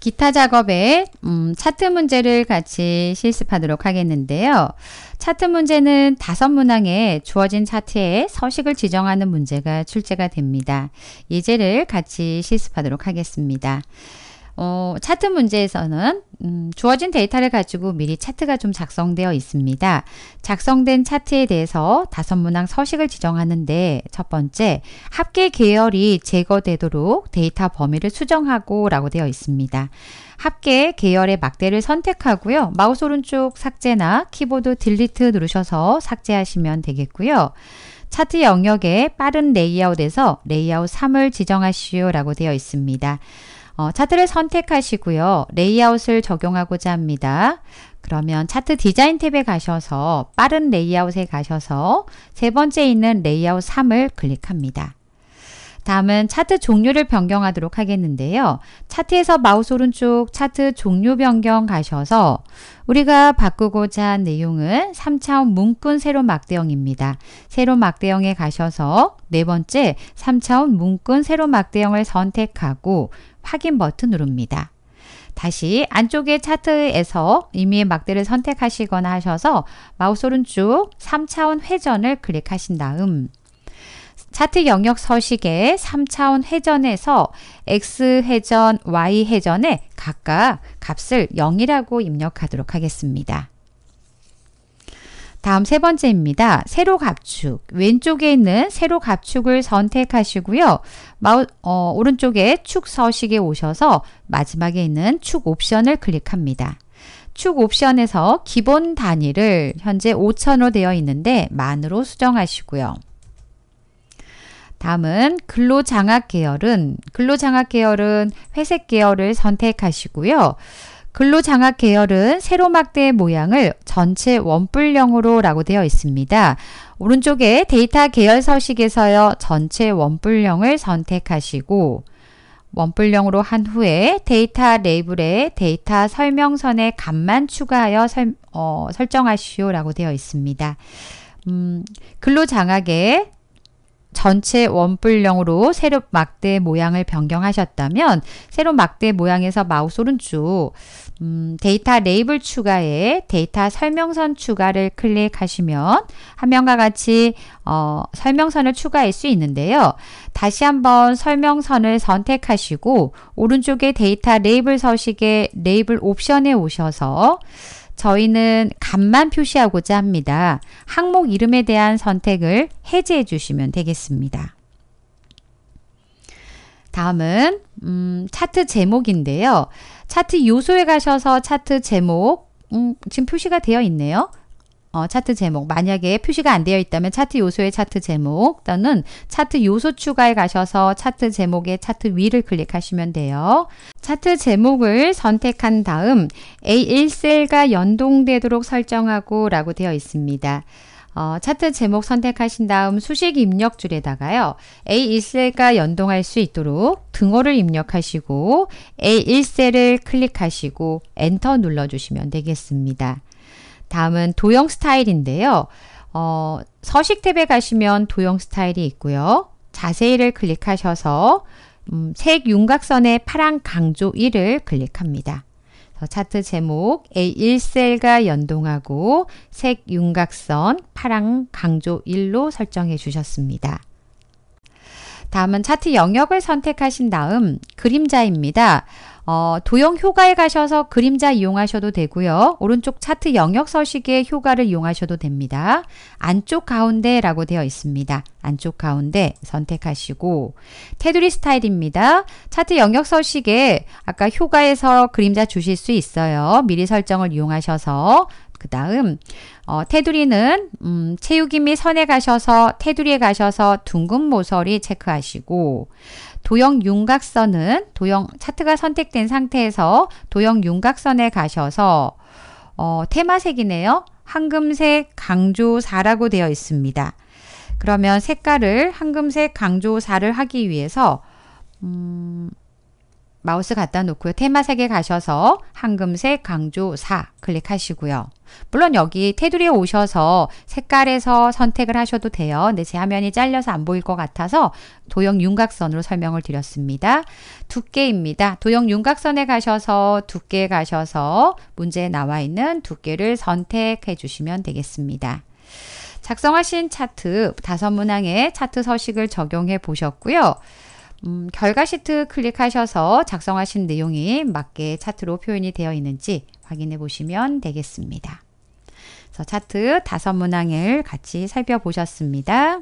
기타 작업에 음, 차트 문제를 같이 실습하도록 하겠는데요. 차트 문제는 다섯 문항에 주어진 차트에 서식을 지정하는 문제가 출제가 됩니다. 예제를 같이 실습하도록 하겠습니다. 어, 차트 문제에서는 음, 주어진 데이터를 가지고 미리 차트가 좀 작성되어 있습니다. 작성된 차트에 대해서 다섯 문항 서식을 지정하는데 첫 번째, 합계 계열이 제거되도록 데이터 범위를 수정하고 라고 되어 있습니다. 합계 계열의 막대를 선택하고요. 마우스 오른쪽 삭제나 키보드 딜리트 누르셔서 삭제하시면 되겠고요. 차트 영역에 빠른 레이아웃에서 레이아웃 3을 지정하시오 라고 되어 있습니다. 어, 차트를 선택하시고요. 레이아웃을 적용하고자 합니다. 그러면 차트 디자인 탭에 가셔서 빠른 레이아웃에 가셔서 세 번째 있는 레이아웃 3을 클릭합니다. 다음은 차트 종류를 변경하도록 하겠는데요. 차트에서 마우스 오른쪽 차트 종류 변경 가셔서 우리가 바꾸고자 한 내용은 3차원 문군 세로 막대형입니다. 세로 막대형에 가셔서 네 번째 3차원 문군 세로 막대형을 선택하고 확인 버튼 누릅니다. 다시 안쪽의 차트에서 이미 막대를 선택하시거나 하셔서 마우스 오른쪽 3차원 회전을 클릭하신 다음 차트 영역 서식의 3차원 회전에서 x 회전, y 회전에 각각 값을 0이라고 입력하도록 하겠습니다. 다음 세 번째입니다. 세로 갑축. 왼쪽에 있는 세로 갑축을 선택하시고요. 마우, 어, 오른쪽에 축 서식에 오셔서 마지막에 있는 축 옵션을 클릭합니다. 축 옵션에서 기본 단위를 현재 5천으로 되어 있는데 만으로 수정하시고요. 다음은 근로장학 계열은 근로장학 계열은 회색 계열을 선택하시고요. 근로장학 계열은 세로막대의 모양을 전체 원뿔형으로 라고 되어 있습니다. 오른쪽에 데이터 계열 서식에서요. 전체 원뿔형을 선택하시고 원뿔형으로 한 후에 데이터 레이블에 데이터 설명선의 값만 추가하여 설, 어, 정하시오 라고 되어 있습니다. 음, 근로장학의 전체 원뿔형으로 세로 막대 모양을 변경하셨다면 세로 막대 모양에서 마우스 오른쪽 음, 데이터 레이블 추가에 데이터 설명선 추가를 클릭하시면 화면과 같이 어, 설명선을 추가할 수 있는데요. 다시 한번 설명선을 선택하시고 오른쪽에 데이터 레이블 서식의 레이블 옵션에 오셔서 저희는 값만 표시하고자 합니다. 항목 이름에 대한 선택을 해제해 주시면 되겠습니다. 다음은 음, 차트 제목인데요. 차트 요소에 가셔서 차트 제목 음, 지금 표시가 되어 있네요. 어, 차트 제목 만약에 표시가 안 되어 있다면 차트 요소의 차트 제목 또는 차트 요소 추가에 가셔서 차트 제목의 차트 위를 클릭하시면 돼요. 차트 제목을 선택한 다음 A1셀과 연동되도록 설정하고 라고 되어 있습니다. 어, 차트 제목 선택하신 다음 수식 입력 줄에다가요. A1셀과 연동할 수 있도록 등호를 입력하시고 A1셀을 클릭하시고 엔터 눌러주시면 되겠습니다. 다음은 도형 스타일인데요. 어, 서식 탭에 가시면 도형 스타일이 있고요. 자세히를 클릭하셔서 음, 색 윤곽선의 파란 강조 1을 클릭합니다. 차트 제목 A1셀과 연동하고 색 윤곽선 파랑 강조 1로 설정해 주셨습니다. 다음은 차트 영역을 선택하신 다음 그림자입니다. 어, 도형 효과에 가셔서 그림자 이용하셔도 되고요. 오른쪽 차트 영역 서식의 효과를 이용하셔도 됩니다. 안쪽 가운데라고 되어 있습니다. 안쪽 가운데 선택하시고 테두리 스타일입니다. 차트 영역 서식에 아까 효과에서 그림자 주실 수 있어요. 미리 설정을 이용하셔서 그 다음 어, 테두리는 음, 체육기및 선에 가셔서 테두리에 가셔서 둥근 모서리 체크하시고 도형 윤곽선은 도형 차트가 선택된 상태에서 도형 윤곽선에 가셔서 어, 테마색이네요. 황금색 강조 4라고 되어 있습니다. 그러면 색깔을 황금색 강조 4를 하기 위해서 음, 마우스 갖다 놓고요. 테마색에 가셔서 황금색 강조 4 클릭하시고요. 물론 여기 테두리에 오셔서 색깔에서 선택을 하셔도 돼요. 근데 제 화면이 잘려서 안 보일 것 같아서 도형 윤곽선으로 설명을 드렸습니다. 두께입니다. 도형 윤곽선에 가셔서 두께 가셔서 문제에 나와 있는 두께를 선택해 주시면 되겠습니다. 작성하신 차트 다섯 문항에 차트 서식을 적용해 보셨고요. 음, 결과 시트 클릭하셔서 작성하신 내용이 맞게 차트로 표현이 되어 있는지 확인해 보시면 되겠습니다. 그래서 차트 다섯 문항을 같이 살펴보셨습니다.